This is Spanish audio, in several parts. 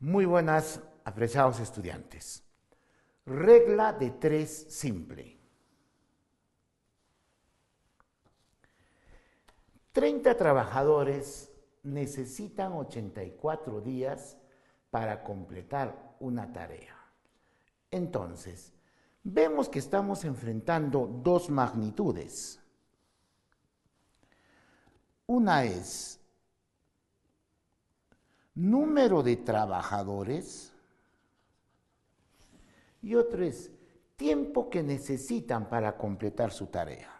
Muy buenas, apreciados estudiantes. Regla de tres simple. 30 trabajadores necesitan 84 días para completar una tarea. Entonces, vemos que estamos enfrentando dos magnitudes. Una es número de trabajadores y otro es tiempo que necesitan para completar su tarea.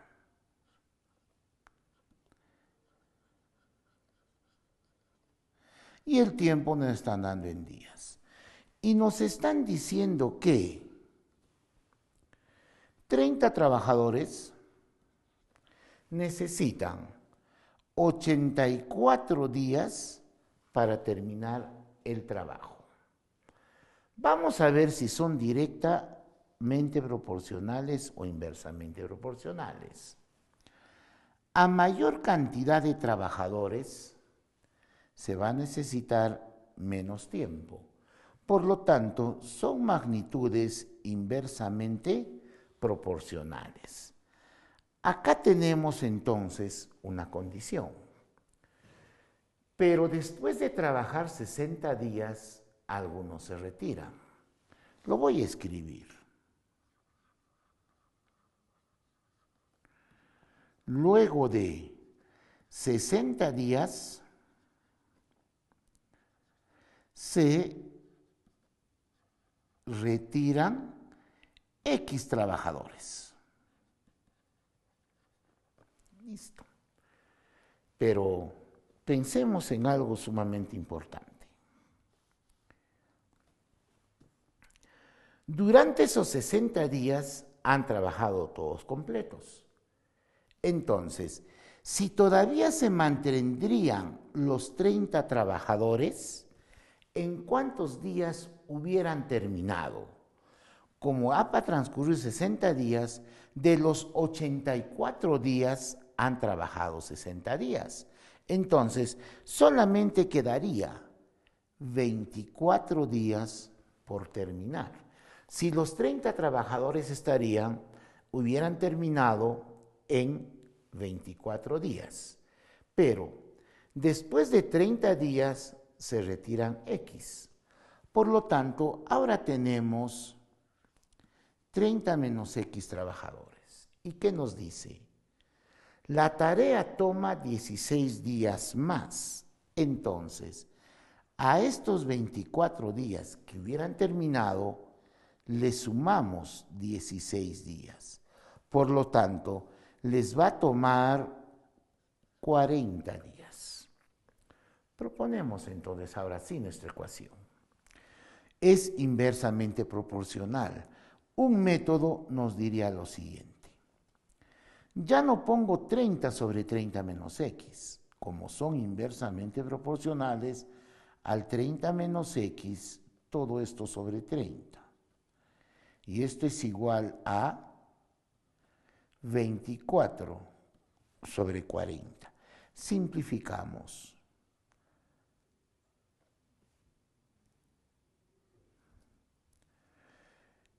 Y el tiempo nos están dando en días. Y nos están diciendo que 30 trabajadores necesitan 84 días para terminar el trabajo. Vamos a ver si son directamente proporcionales o inversamente proporcionales. A mayor cantidad de trabajadores se va a necesitar menos tiempo. Por lo tanto, son magnitudes inversamente proporcionales. Acá tenemos entonces una condición pero después de trabajar 60 días, algunos se retiran. Lo voy a escribir. Luego de 60 días, se retiran X trabajadores. Listo. Pero pensemos en algo sumamente importante. Durante esos 60 días han trabajado todos completos. Entonces, si todavía se mantendrían los 30 trabajadores, ¿en cuántos días hubieran terminado? Como APA transcurrió 60 días, de los 84 días han trabajado 60 días. Entonces, solamente quedaría 24 días por terminar. Si los 30 trabajadores estarían, hubieran terminado en 24 días. Pero después de 30 días se retiran X. Por lo tanto, ahora tenemos 30 menos X trabajadores. ¿Y qué nos dice? La tarea toma 16 días más. Entonces, a estos 24 días que hubieran terminado, le sumamos 16 días. Por lo tanto, les va a tomar 40 días. Proponemos entonces ahora sí nuestra ecuación. Es inversamente proporcional. Un método nos diría lo siguiente. Ya no pongo 30 sobre 30 menos x, como son inversamente proporcionales al 30 menos x, todo esto sobre 30. Y esto es igual a 24 sobre 40. Simplificamos.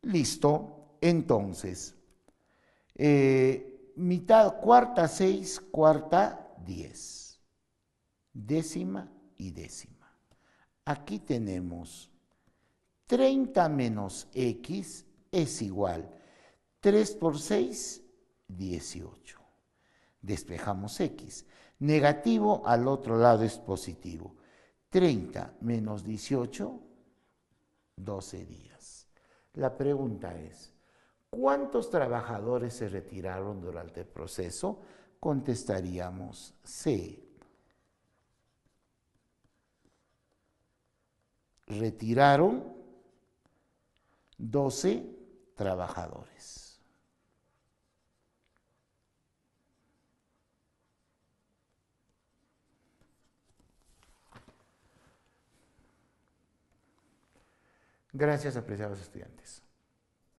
Listo. Entonces, eh, mitad cuarta 6, cuarta 10. décima y décima. Aquí tenemos 30 menos x es igual 3 por 6, 18. Despejamos x. Negativo al otro lado es positivo. 30 menos 18, 12 días. La pregunta es, ¿Cuántos trabajadores se retiraron durante el proceso? Contestaríamos C. Retiraron 12 trabajadores. Gracias, apreciados estudiantes.